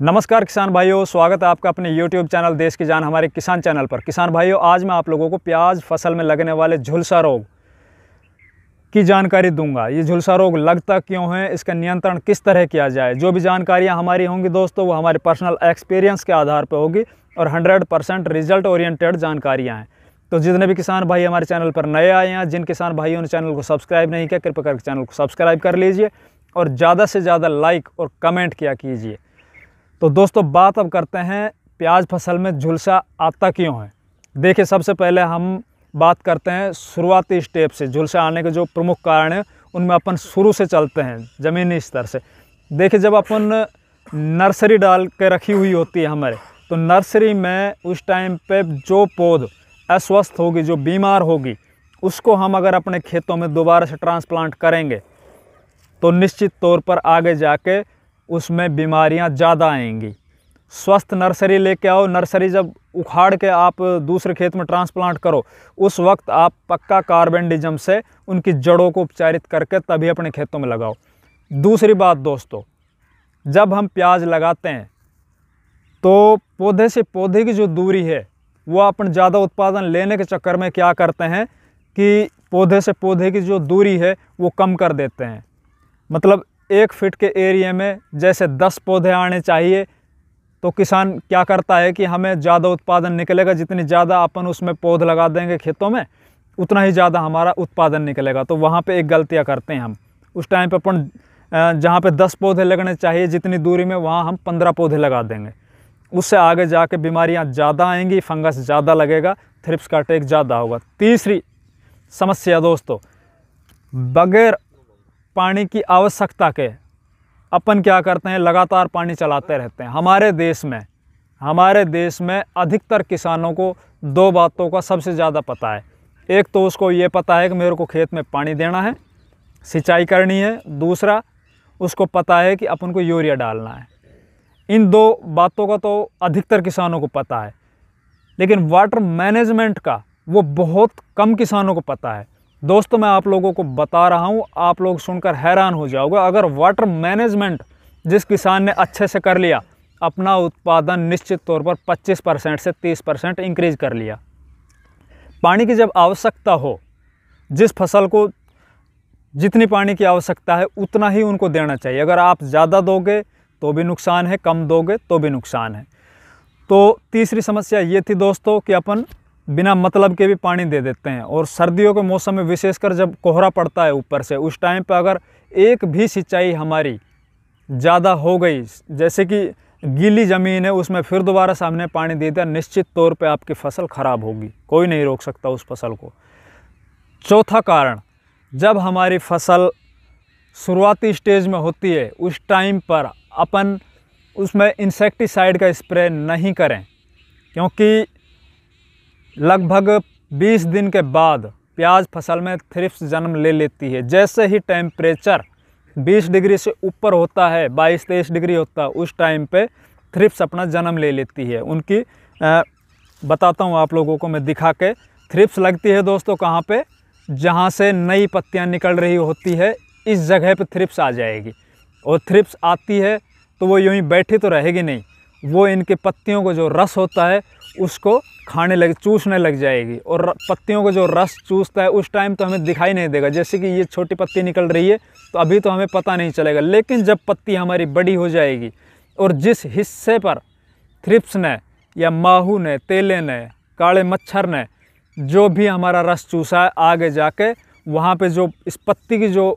नमस्कार किसान भाइयों स्वागत है आपका अपने YouTube चैनल देश की जान हमारे किसान चैनल पर किसान भाइयों आज मैं आप लोगों को प्याज फसल में लगने वाले झुलसा रोग की जानकारी दूंगा ये झुलसा रोग लगता क्यों है इसका नियंत्रण किस तरह किया जाए जो भी जानकारियां हमारी होंगी दोस्तों वो हमारे पर्सनल एक्सपीरियंस के आधार पर होगी और हंड्रेड परसेंट रिजल्ट ओरिएटेड जानकारियाँ हैं तो जितने भी किसान भाई हमारे चैनल पर नए आए हैं जिन किसान भाइयों ने चैनल को सब्सक्राइब नहीं किया कृपया करके चैनल को सब्सक्राइब कर लीजिए और ज़्यादा से ज़्यादा लाइक और कमेंट किया कीजिए तो दोस्तों बात अब करते हैं प्याज फसल में झुलसा आता क्यों है देखिए सबसे पहले हम बात करते हैं शुरुआती स्टेप से झुलसा आने के जो प्रमुख कारण हैं उनमें अपन शुरू से चलते हैं ज़मीनी स्तर से देखिए जब अपन नर्सरी डाल के रखी हुई होती है हमारे तो नर्सरी में उस टाइम पे जो पौध अस्वस्थ होगी जो बीमार होगी उसको हम अगर अपने खेतों में दोबारा से ट्रांसप्लांट करेंगे तो निश्चित तौर पर आगे जाके उसमें बीमारियाँ ज़्यादा आएंगी स्वस्थ नर्सरी लेके आओ नर्सरी जब उखाड़ के आप दूसरे खेत में ट्रांसप्लांट करो उस वक्त आप पक्का कार्बेंडिजम से उनकी जड़ों को उपचारित करके तभी अपने खेतों में लगाओ दूसरी बात दोस्तों जब हम प्याज लगाते हैं तो पौधे से पौधे की जो दूरी है वो अपन ज़्यादा उत्पादन लेने के चक्कर में क्या करते हैं कि पौधे से पौधे की जो दूरी है वो कम कर देते हैं मतलब एक फिट के एरिए में जैसे दस पौधे आने चाहिए तो किसान क्या करता है कि हमें ज़्यादा उत्पादन निकलेगा जितनी ज़्यादा अपन उसमें पौध लगा देंगे खेतों में उतना ही ज़्यादा हमारा उत्पादन निकलेगा तो वहाँ पे एक गलतियाँ करते हैं हम उस टाइम पे अपन जहाँ पे दस पौधे लगने चाहिए जितनी दूरी में वहाँ हम पंद्रह पौधे लगा देंगे उससे आगे जाके बीमारियाँ ज़्यादा आएंगी फंगस ज़्यादा लगेगा थ्रिप्स का टेक ज़्यादा होगा तीसरी समस्या दोस्तों बगैर पानी की आवश्यकता के अपन क्या करते हैं लगातार पानी चलाते रहते हैं हमारे देश में हमारे देश में अधिकतर किसानों को दो बातों का सबसे ज़्यादा पता है एक तो उसको ये पता है कि मेरे को खेत में पानी देना है सिंचाई करनी है दूसरा उसको पता है कि अपन को यूरिया डालना है इन दो बातों का तो अधिकतर किसानों को पता है लेकिन वाटर मैनेजमेंट का वो बहुत कम किसानों को पता है दोस्तों मैं आप लोगों को बता रहा हूँ आप लोग सुनकर हैरान हो जाओगे अगर वाटर मैनेजमेंट जिस किसान ने अच्छे से कर लिया अपना उत्पादन निश्चित तौर पर 25 परसेंट से 30 परसेंट इंक्रीज कर लिया पानी की जब आवश्यकता हो जिस फसल को जितनी पानी की आवश्यकता है उतना ही उनको देना चाहिए अगर आप ज़्यादा दोगे तो भी नुकसान है कम दोगे तो भी नुकसान है तो तीसरी समस्या ये थी दोस्तों कि अपन बिना मतलब के भी पानी दे देते हैं और सर्दियों के मौसम में विशेषकर जब कोहरा पड़ता है ऊपर से उस टाइम पर अगर एक भी सिंचाई हमारी ज़्यादा हो गई जैसे कि गीली ज़मीन है उसमें फिर दोबारा सामने पानी दे दिया निश्चित तौर पे आपकी फसल ख़राब होगी कोई नहीं रोक सकता उस फसल को चौथा कारण जब हमारी फसल शुरुआती स्टेज में होती है उस टाइम पर अपन उसमें इंसेक्टिसाइड का स्प्रे नहीं करें क्योंकि लगभग 20 दिन के बाद प्याज फसल में थ्रिप्स जन्म ले लेती है जैसे ही टेम्परेचर 20 डिग्री से ऊपर होता है 22 तेईस डिग्री होता है उस टाइम पे थ्रिप्स अपना जन्म ले लेती है उनकी आ, बताता हूँ आप लोगों को मैं दिखा के थ्रिप्स लगती है दोस्तों कहाँ पे जहाँ से नई पत्तियाँ निकल रही होती है इस जगह पर थ्रिप्स आ जाएगी और थ्रिप्स आती है तो वो यूँ ही बैठी तो रहेगी नहीं वो इनके पत्तियों को जो रस होता है उसको खाने लग चूसने लग जाएगी और पत्तियों का जो रस चूसता है उस टाइम तो हमें दिखाई नहीं देगा जैसे कि ये छोटी पत्ती निकल रही है तो अभी तो हमें पता नहीं चलेगा लेकिन जब पत्ती हमारी बड़ी हो जाएगी और जिस हिस्से पर थ्रिप्स ने या माहू ने तेले ने काले मच्छर ने जो भी हमारा रस चूसा है आगे जाके वहाँ पे जो इस पत्ती की जो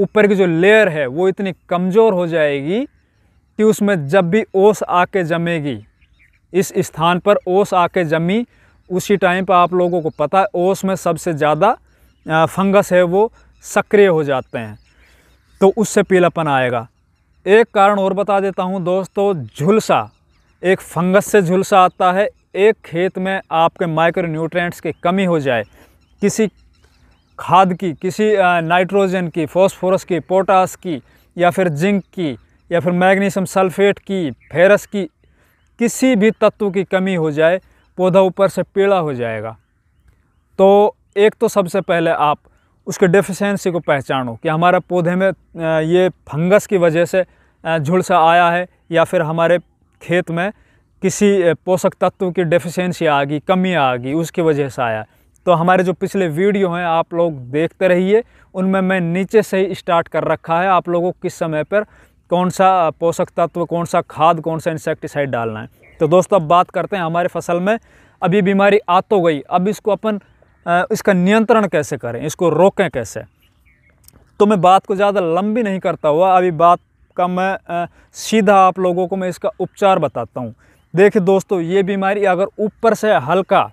ऊपर की जो लेयर है वो इतनी कमज़ोर हो जाएगी कि उसमें जब भी ओस आके जमेगी इस स्थान पर ओस आके जमी उसी टाइम पर आप लोगों को पता है ओस में सबसे ज़्यादा फंगस है वो सक्रिय हो जाते हैं तो उससे पीलापन आएगा एक कारण और बता देता हूँ दोस्तों झुलसा एक फंगस से झुलसा आता है एक खेत में आपके माइक्रो न्यूट्रेंट्स की कमी हो जाए किसी खाद की किसी नाइट्रोजन की फॉस्फोरस की पोटास की या फिर जिंक की या फिर मैग्नीशियम सल्फेट की फेरस की किसी भी तत्व की कमी हो जाए पौधा ऊपर से पीड़ा हो जाएगा तो एक तो सबसे पहले आप उसके डिफिशेंसी को पहचानो कि हमारे पौधे में ये फंगस की वजह से झुलसा आया है या फिर हमारे खेत में किसी पोषक तत्व की डिफिशेंसी आ गई कमी आ गई उसकी वजह से आया तो हमारे जो पिछले वीडियो हैं आप लोग देखते रहिए उनमें मैं नीचे से ही स्टार्ट कर रखा है आप लोगों को किस समय पर कौन सा पोषक तत्व कौन सा खाद कौन सा इंसेक्टिसाइड डालना है तो दोस्तों अब बात करते हैं हमारे फसल में अब ये बीमारी आ तो गई अब इसको अपन इसका नियंत्रण कैसे करें इसको रोकें कैसे तो मैं बात को ज़्यादा लंबी नहीं करता हुआ अभी बात का मैं सीधा आप लोगों को मैं इसका उपचार बताता हूँ देखिए दोस्तों ये बीमारी अगर ऊपर से हल्का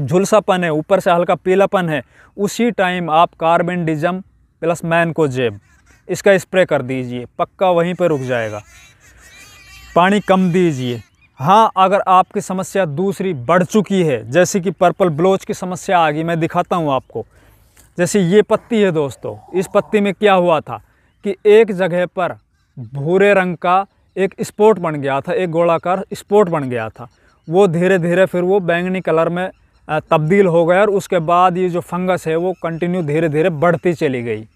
झुलसापन है ऊपर से हल्का पीलापन है उसी टाइम आप कार्बेंडिजम प्लस मैनकोजेब इसका स्प्रे कर दीजिए पक्का वहीं पर रुक जाएगा पानी कम दीजिए हाँ अगर आपकी समस्या दूसरी बढ़ चुकी है जैसे कि पर्पल ब्लोच की समस्या आ गई मैं दिखाता हूँ आपको जैसे ये पत्ती है दोस्तों इस पत्ती में क्या हुआ था कि एक जगह पर भूरे रंग का एक स्पोर्ट बन गया था एक गोलाकार स्पोर्ट बन गया था वो धीरे धीरे फिर वो बैंगनी कलर में तब्दील हो गया और उसके बाद ये जो फंगस है वो कंटिन्यू धीरे धीरे बढ़ती चली गई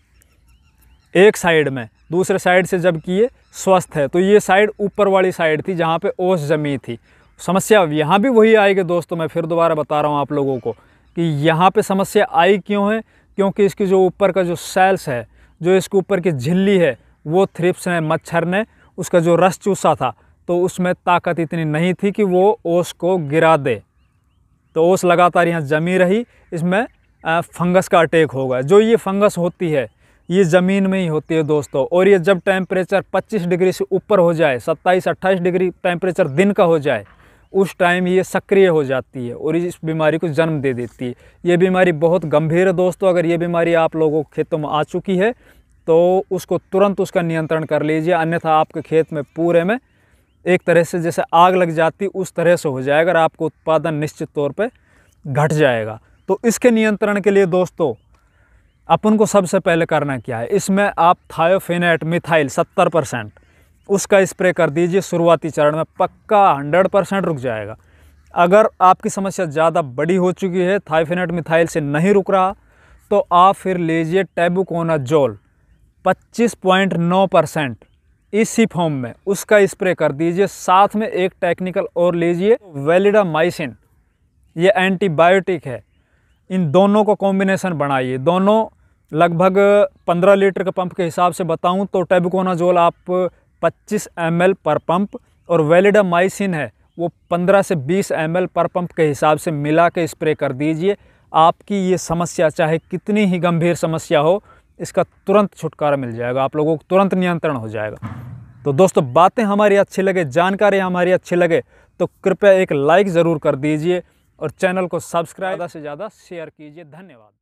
एक साइड में दूसरे साइड से जब कि ये स्वस्थ है तो ये साइड ऊपर वाली साइड थी जहाँ पे ओस जमी थी समस्या यहाँ भी वही आएगी दोस्तों मैं फिर दोबारा बता रहा हूँ आप लोगों को कि यहाँ पे समस्या आई क्यों है क्योंकि इसकी जो ऊपर का जो सेल्स है जो इसके ऊपर की झिल्ली है वो थ्रिप्स ने मच्छर ने उसका जो रस चूसा था तो उसमें ताकत इतनी नहीं थी कि वो ओस को गिरा दे तो ओस लगातार यहाँ जमी रही इसमें फंगस का अटैक होगा जो ये फंगस होती है ये ज़मीन में ही होती है दोस्तों और ये जब टेम्परेचर 25 डिग्री से ऊपर हो जाए 27-28 डिग्री टेम्परेचर दिन का हो जाए उस टाइम ये सक्रिय हो जाती है और इस बीमारी को जन्म दे देती है ये बीमारी बहुत गंभीर है दोस्तों अगर ये बीमारी आप लोगों के खेतों में आ चुकी है तो उसको तुरंत उसका नियंत्रण कर लीजिए अन्यथा आपके खेत में पूरे में एक तरह से जैसे आग लग जाती उस तरह से हो जाएगा और आपका उत्पादन निश्चित तौर पर घट जाएगा तो इसके नियंत्रण के लिए दोस्तों अपन को सबसे पहले करना क्या है इसमें आप थायोफेनेट मिथाइल सत्तर परसेंट उसका स्प्रे कर दीजिए शुरुआती चरण में पक्का हंड्रेड परसेंट रुक जाएगा अगर आपकी समस्या ज़्यादा बड़ी हो चुकी है थायोफेनेट मिथाइल से नहीं रुक रहा तो आप फिर लीजिए टेबुकोनाजोल जोल परसेंट इसी फॉर्म में उसका स्प्रे कर दीजिए साथ में एक टेक्निकल और लीजिए वेलिडामाइसिन ये एंटीबायोटिक है इन दोनों को कॉम्बिनेशन बनाइए दोनों लगभग 15 लीटर के पंप के हिसाब से बताऊं तो टेबकोनाजोल आप 25 एम पर पंप और वेलिडामाइसिन है वो 15 से 20 एम पर पंप के हिसाब से मिला के स्प्रे कर दीजिए आपकी ये समस्या चाहे कितनी ही गंभीर समस्या हो इसका तुरंत छुटकारा मिल जाएगा आप लोगों को तुरंत नियंत्रण हो जाएगा तो दोस्तों बातें हमारी अच्छी लगे जानकारी हमारी अच्छी लगे तो कृपया एक लाइक ज़रूर कर दीजिए और चैनल को सब्सक्राइब ज़्यादा से ज़्यादा शेयर कीजिए धन्यवाद